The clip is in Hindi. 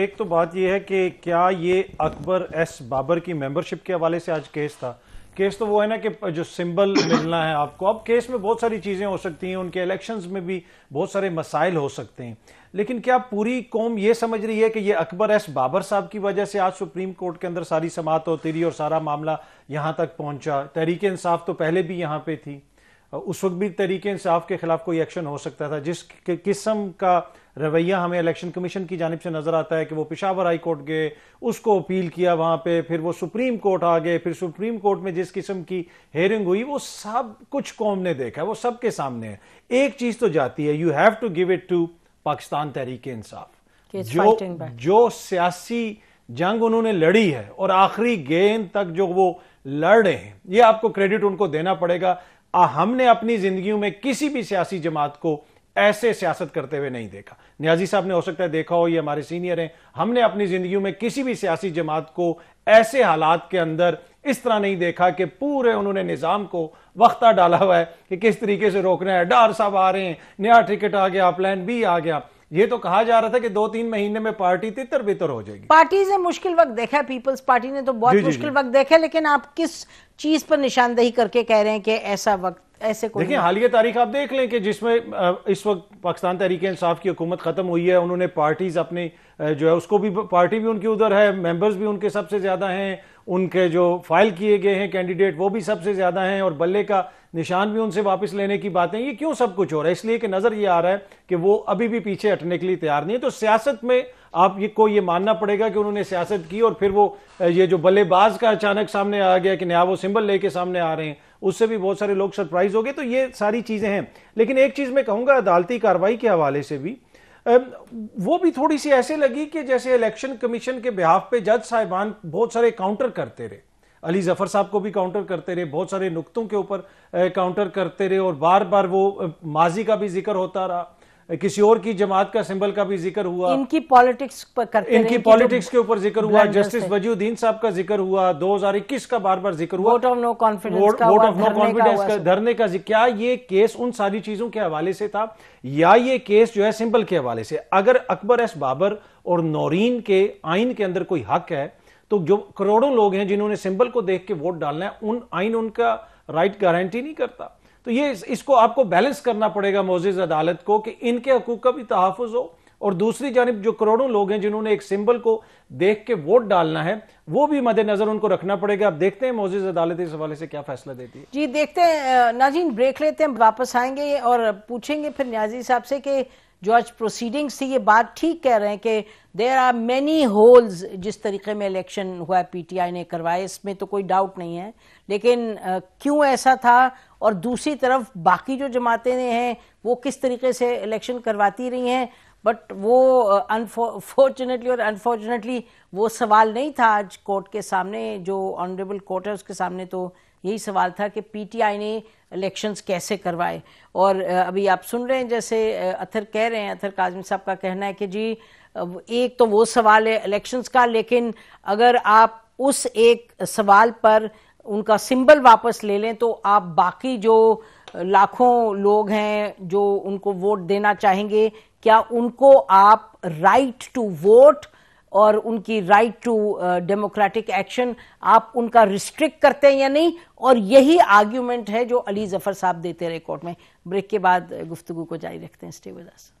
एक तो बात यह है कि क्या ये अकबर एस बाबर की मेंबरशिप के हवाले से आज केस था केस तो वो है ना कि जो सिंबल मिलना है आपको अब केस में बहुत सारी चीज़ें हो सकती हैं उनके इलेक्शंस में भी बहुत सारे मसाइल हो सकते हैं लेकिन क्या पूरी कौम ये समझ रही है कि ये अकबर एस बाबर साहब की वजह से आज सुप्रीम कोर्ट के अंदर सारी समात होती रही और सारा मामला यहाँ तक पहुंचा तहरीक इंसाफ तो पहले भी यहाँ पे थी उस वक्त भी तरीके इंसाफ के खिलाफ कोई एक्शन हो सकता था जिस किस्म का रवैया हमें इलेक्शन कमीशन की जानब से नजर आता है कि वो पिशावर हाई कोर्ट गए उसको अपील किया वहां पे फिर वो सुप्रीम कोर्ट आ गए फिर सुप्रीम कोर्ट में जिस किस्म की हेयरिंग हुई वो सब कुछ कौम ने देखा वो सबके सामने है एक चीज तो जाती है you have to give it to Pakistan Tehreek Insaf जो जो सियासी जंग उन्होंने लड़ी है और आखिरी गेंद तक जो वो लड़ रहे हैं ये आपको क्रेडिट उनको देना पड़ेगा आ, हमने अपनी जिंदगी में किसी भी सियासी जमात को ऐसे सियासत करते हुए नहीं देखा न्याजी साहब ने हो सकता है देखा हो ये हमारे सीनियर हैं हमने अपनी जिंदगी में किसी भी सियासी जमात को ऐसे हालात के अंदर इस तरह नहीं देखा कि पूरे उन्होंने निज़ाम को वक्ता डाला हुआ है कि किस तरीके से रोकना है डार साहब आ रहे हैं नया टिकट आ गया प्लान बी आ गया ये तो कहा जा रहा था कि दो तीन महीने में पार्टी तितर बितर हो जाएगी पार्टी ने मुश्किल वक्त देखा है पीपल्स पार्टी ने तो बहुत जी, मुश्किल जी, वक्त देखा है लेकिन आप किस चीज पर निशानदेही करके कह रहे हैं कि ऐसा वक्त ऐसे को देखिए हालिया तारीख आप देख लें कि जिसमें इस वक्त पाकिस्तान तहरीक इंसाफ की हुकूमत खत्म हुई है उन्होंने पार्टीज अपनी जो है उसको भी पार्टी भी उनकी उधर है मेंबर्स भी उनके सबसे ज्यादा हैं उनके जो फाइल किए गए हैं कैंडिडेट वो भी सबसे ज्यादा हैं और बल्ले का निशान भी उनसे वापस लेने की बातें ये क्यों सब कुछ हो रहा है इसलिए कि नजर ये आ रहा है कि वो अभी भी पीछे हटने के लिए तैयार नहीं है तो सियासत में आप ये को ये मानना पड़ेगा कि उन्होंने सियासत की और फिर वो ये जो बल्लेबाज का अचानक सामने आ गया कि नया वो सिंबल लेके सामने आ रहे हैं उससे भी बहुत सारे लोग सरप्राइज हो गए तो ये सारी चीज़ें हैं लेकिन एक चीज़ मैं कहूंगा अदालती कार्रवाई के हवाले से भी वो भी थोड़ी सी ऐसे लगी कि जैसे इलेक्शन कमीशन के बिहाफ पे जज साहिबान बहुत सारे काउंटर करते रहे अली जफर साहब को भी काउंटर करते रहे बहुत सारे नुकतों के ऊपर काउंटर करते रहे और बार बार वो माजी का भी जिक्र होता रहा किसी और की जमात का सिंबल का भी जिक्र हुआ इनकी पॉलिटिक्स पर करते इनकी पॉलिटिक्स के ऊपर जिक्र हुआ जस्टिस वजीउद्दीन साहब का जिक्र हुआ 2021 का बार बार जिक्र हुआ vote of no confidence vote of no confidence धरने का क्या ये केस उन सारी चीजों के हवाले से था या ये केस जो है सिंबल के हवाले से अगर अकबर एस बाबर और नौरीन के आइन के अंदर कोई हक है तो जो करोड़ों लोग हैं जिन्होंने सिंबल को देख के वोट डालना है उन आइन उनका राइट गारंटी नहीं करता तो ये इसको आपको बैलेंस करना पड़ेगा मोजिज अदालत को कि इनके हकूक का भी तहफ़ हो और दूसरी जानब जो करोड़ों लोग हैं जिन्होंने एक सिंबल को देख के वोट डालना है वो भी मद्देनजर उनको रखना पड़ेगा आप देखते हैं मोजिज अदालत इस हवाले से क्या फैसला देती है जी देखते हैं नाजीन ब्रेक लेते हैं वापस आएंगे और पूछेंगे फिर न्याजी साहब से कि जो आज प्रोसीडिंग्स थी ये बात ठीक कह रहे हैं कि देर आर मैनी होल्स जिस तरीके में इलेक्शन हुआ पीटीआई ने करवाया इसमें तो कोई डाउट नहीं है लेकिन क्यों ऐसा था और दूसरी तरफ बाकी जो जमातें हैं वो किस तरीके से इलेक्शन करवाती रही हैं बट वो अनफॉर्चुनेटली और अनफॉर्चुनेटली वो सवाल नहीं था आज कोर्ट के सामने जो ऑनरेबल कोर्ट है उसके सामने तो यही सवाल था कि पीटीआई ने इलेक्शंस कैसे करवाए और uh, अभी आप सुन रहे हैं जैसे uh, अथर कह रहे हैं अथर काजमी साहब का कहना है कि जी एक तो वो सवाल है इलेक्शंस का लेकिन अगर आप उस एक सवाल पर उनका सिंबल वापस ले लें तो आप बाकी जो uh, लाखों लोग हैं जो उनको वोट देना चाहेंगे क्या उनको आप राइट टू वोट और उनकी राइट टू डेमोक्रेटिक एक्शन आप उनका रिस्ट्रिक्ट करते हैं या नहीं और यही आर्ग्यूमेंट है जो अली जफर साहब देते रहे कोर्ट में ब्रेक के बाद uh, गुफ्तगु को जारी रखते हैं स्टे विद अस